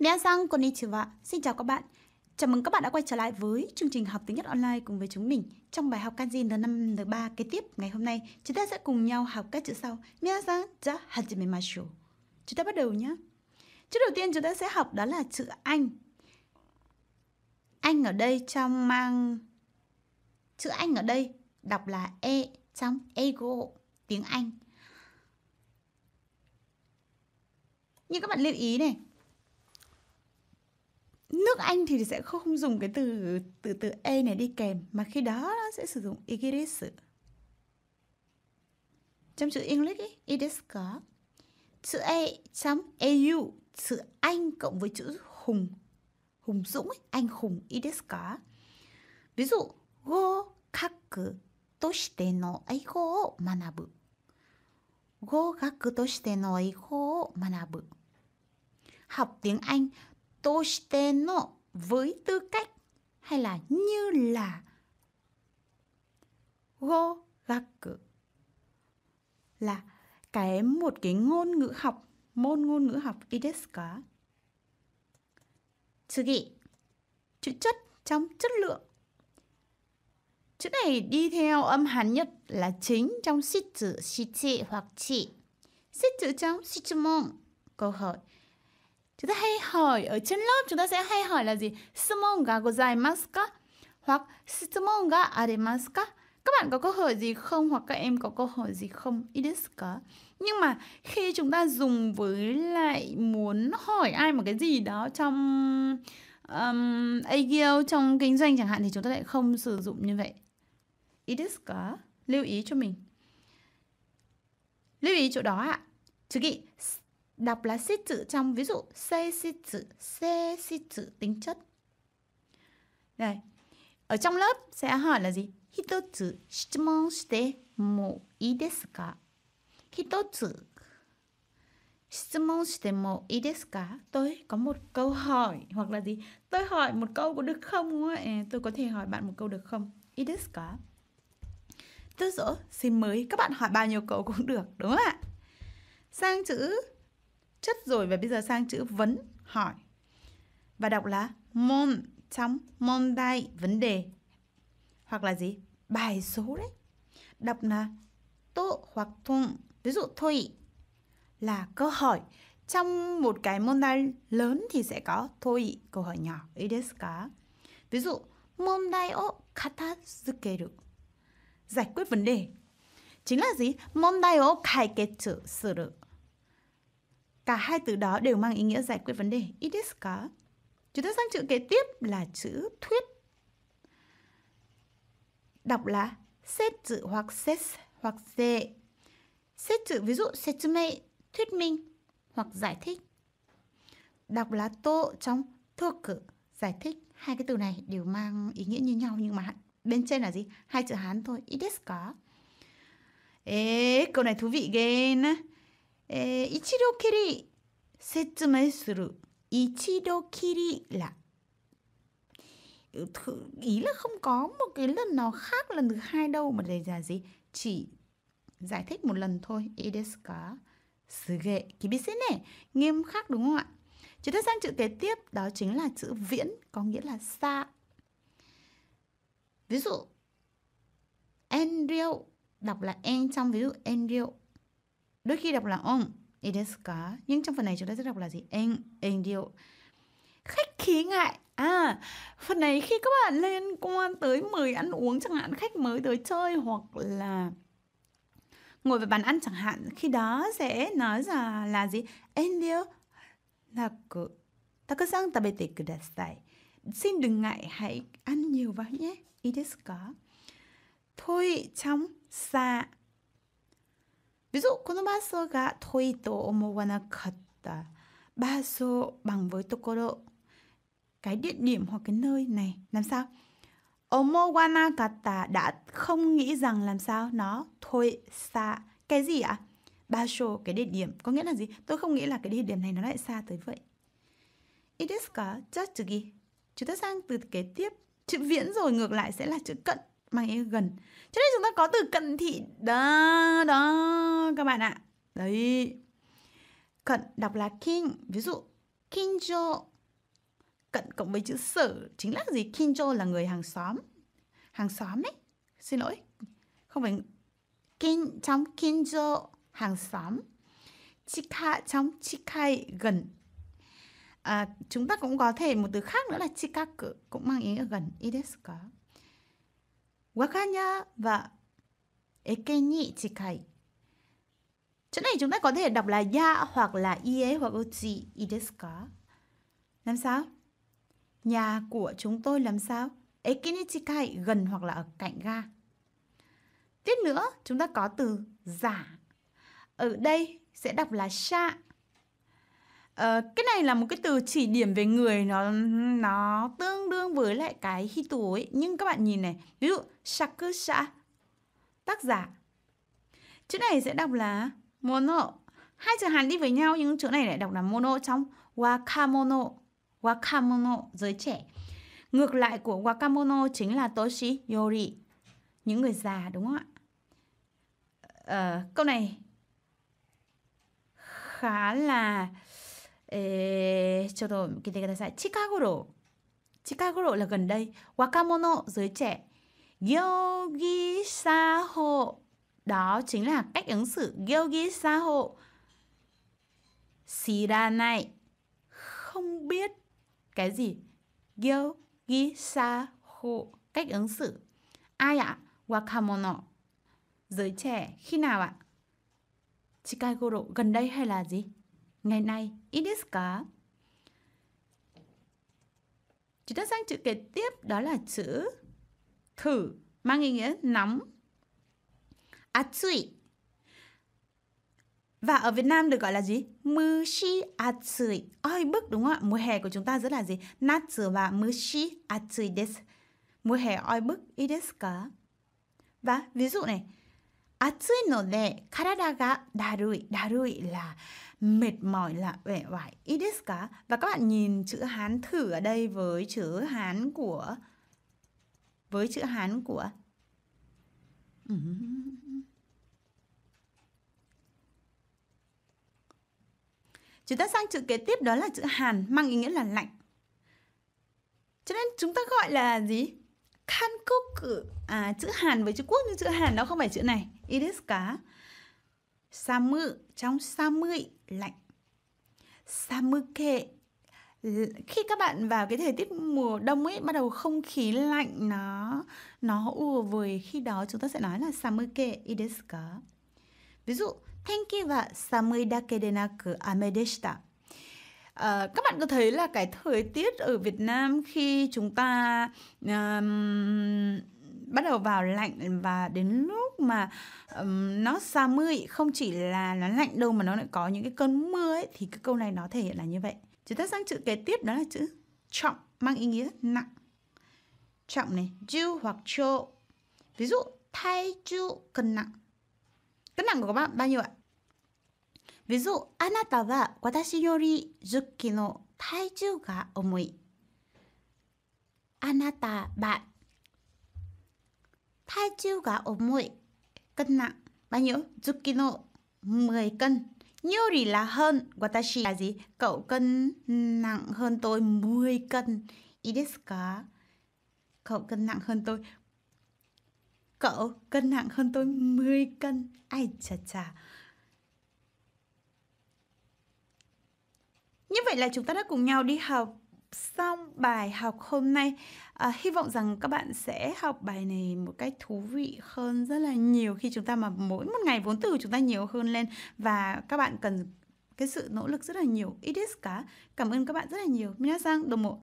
Minasan konnichiwa, xin chào các bạn. Chào mừng các bạn đã quay trở lại với chương trình học tiếng Nhật online cùng với chúng mình. Trong bài học kanji N5 N3 kế tiếp ngày hôm nay, chúng ta sẽ cùng nhau học các chữ sau. Minasan ja hajimemashou. Chúng ta bắt đầu nhé. Chữ đầu tiên chúng ta sẽ học đó là chữ anh. Anh ở đây trong mang chữ anh ở đây đọc là e trong ego tiếng Anh. Như các bạn lưu ý này, nước Anh thì sẽ không dùng cái từ từ từ e này đi kèm mà khi đó nó sẽ sử dụng Igiris. Trong chữ English ý, Iris có chữ e trong EU chữ Anh cộng với chữ hùng hùng dũng ấy, anh hùng Iris có. Ví dụ go kaku toshite no eigo o manabu. Go kaku toshite no eigo o manabu. Học tiếng Anh としての với tư cách hay là như là go gaku là cái một cái ngôn ngữ học môn ngôn ngữ học ideska tsugi chữ chất trong chất lượng chữ này đi theo âm hán nhật là chính trong xích chữ xích hoặc chị xích chữ trong xích mong câu hỏi Chúng ta hay hỏi ở trên lớp chúng ta sẽ hay hỏi là gì? Sumon ga Hoặc Sumon ga Các bạn có câu hỏi gì không? Hoặc các em có câu hỏi gì không? It Nhưng mà khi chúng ta dùng với lại muốn hỏi ai một cái gì đó trong um, AGL trong kinh doanh chẳng hạn thì chúng ta lại không sử dụng như vậy. It Lưu ý cho mình. Lưu ý chỗ đó ạ. À. Chứ đọc là xít chữ trong ví dụ xê xít chữ xê xít chữ tính chất này ở trong lớp sẽ hỏi là gì hitotsu shimon shite mo ii desu ka hitotsu shimon shite mo ii desu ka tôi có một câu hỏi hoặc là gì tôi hỏi một câu có được không đúng không à, tôi có thể hỏi bạn một câu được không ii desu ka tức dỗ xin mới các bạn hỏi bao nhiêu câu cũng được đúng không ạ sang chữ chất rồi và bây giờ sang chữ vấn hỏi và đọc là môn trong môn đai vấn đề hoặc là gì bài số đấy đọc là tô hoặc thùng ví dụ thôi là câu hỏi trong một cái môn đai lớn thì sẽ có thôi câu hỏi nhỏ ý cả ví dụ môn đai o katazukeru giải quyết vấn đề chính là gì môn đai ô kaiketsu suru Cả hai từ đó đều mang ý nghĩa giải quyết vấn đề. It is có. Chúng ta sang chữ kế tiếp là chữ thuyết. Đọc là xét chữ hoặc xét hoặc dệ. Xét chữ ví dụ xét chữ mê, thuyết minh hoặc giải thích. Đọc là tô trong thuộc cử, giải thích. Hai cái từ này đều mang ý nghĩa như nhau nhưng mà bên trên là gì? Hai chữ Hán thôi. It is có. Ê, câu này thú vị ghê nè. えー、一度きり説明する。一度きり là ý là không có một cái lần nào khác lần thứ hai đâu mà đề là gì chỉ giải thích một lần thôi sự ý desu ka suge kibisene nghiêm khắc đúng không ạ chúng ta sang chữ kế tiếp đó chính là chữ viễn có nghĩa là xa ví dụ enryo đọc là en trong ví dụ enryo Đôi khi đọc là ông, Ideska. Nhưng trong phần này chúng ta sẽ đọc là gì? Anh, anh điệu. Khách khí ngại. À, phần này khi các bạn lên quan tới mời ăn uống chẳng hạn khách mới tới chơi hoặc là ngồi về bàn ăn chẳng hạn khi đó sẽ nói là là gì anh điệu là cự ta cứ sang ta bê tê tài xin đừng ngại hãy ăn nhiều vào nhé ý đấy có thôi trong xa Ví dụ dụ, このバスが遠いと思わなかった。Ba số bằng với độ Cái địa điểm hoặc cái nơi này làm sao? Omowanakata đã không nghĩ rằng làm sao nó thôi xa. Cái gì ạ? À? Ba số cái địa điểm. Có nghĩa là gì? Tôi không nghĩ là cái địa điểm này nó lại xa tới vậy. It is ka chotsugi. Chúng ta sang từ kế tiếp. Chữ viễn rồi ngược lại sẽ là chữ cận mang ý gần cho nên chúng ta có từ cận thị đó đó các bạn ạ đấy cận đọc là king ví dụ kinjo cận cộng với chữ sở chính là gì kinjo là người hàng xóm hàng xóm ấy xin lỗi không phải kin trong kinjo hàng xóm chika trong chikai gần à, chúng ta cũng có thể một từ khác nữa là chikaku cũng mang ý là gần idesu ka Wakanya và ekeni chikai. Chỗ này chúng ta có thể đọc là ya hoặc là ie hoặc uchi ideska. Làm sao? Nhà của chúng tôi làm sao? Ekeni chikai gần hoặc là ở cạnh ga. Tiếp nữa, chúng ta có từ giả. Ở đây sẽ đọc là sha Ờ, cái này là một cái từ chỉ điểm về người nó nó tương đương với lại cái hi tù ấy nhưng các bạn nhìn này ví dụ shakusha tác giả chữ này sẽ đọc là mono hai chữ hàn đi với nhau nhưng chữ này lại đọc là mono trong wakamono wakamono giới trẻ ngược lại của wakamono chính là toshi yori những người già đúng không ạ ờ, câu này khá là えー、ちょっと聞いてください。近頃、近頃 là gần đây, 若者 giới trẻ, gyogi saho, đó chính là cách ứng xử gyogi saho. Shiranai, không biết cái gì. Gyogi saho, cách ứng xử. Ai ạ? Wakamono, giới trẻ, khi nào ạ? Chikagoro, gần đây hay là gì? ngày nay ít desu cả. Chúng ta sang chữ kế tiếp đó là chữ thử mang ý nghĩa nóng. Atsui. Và ở Việt Nam được gọi là gì? Mushi atsui. Ôi bức đúng không ạ? Mùa hè của chúng ta rất là gì? Natsu và mushi atsui desu. Mùa hè oi bức ít desu ka? Và ví dụ này. Atsui no de karada ga darui. Darui là mệt mỏi là vẻ vải ít ka và các bạn nhìn chữ hán thử ở đây với chữ hán của với chữ hán của Chúng ta sang chữ kế tiếp đó là chữ hàn mang ý nghĩa là lạnh. Cho nên chúng ta gọi là gì? Hankoku. À, chữ hàn với chữ quốc nhưng chữ hàn đó không phải chữ này. It is cá. Samu trong samui lạnh. kệ khi các bạn vào cái thời tiết mùa đông ấy bắt đầu không khí lạnh nó nó ùa về khi đó chúng ta sẽ nói là kệ ideska. Ví dụ, tenki wa samui dake de naku ame deshita. À, các bạn có thấy là cái thời tiết ở Việt Nam khi chúng ta um, bắt đầu vào lạnh và đến lúc mà um, nó xa mưa không chỉ là nó lạnh đâu mà nó lại có những cái cơn mưa ấy thì cái câu này nó thể hiện là như vậy chúng ta sang chữ kế tiếp đó là chữ trọng mang ý nghĩa nặng trọng này chu hoặc chô ví dụ thay chu cân nặng cân nặng của các bạn bao nhiêu ạ ví dụ anata wa watashi yori 10 kg no taiju ga omoi anata bạn taiju ga omoi cân nặng bao nhiêu? Zukino 10 cân. Yori là hơn. Watashi là gì? Cậu cân nặng hơn tôi 10 cân. Ideska. Cậu cân nặng hơn tôi. Cậu cân nặng hơn tôi 10 cân. Ai chà chà. Như vậy là chúng ta đã cùng nhau đi học xong bài học hôm nay à, hy vọng rằng các bạn sẽ học bài này một cách thú vị hơn rất là nhiều khi chúng ta mà mỗi một ngày vốn từ chúng ta nhiều hơn lên và các bạn cần cái sự nỗ lực rất là nhiều ít cả cảm ơn các bạn rất là nhiều minh sang đồng một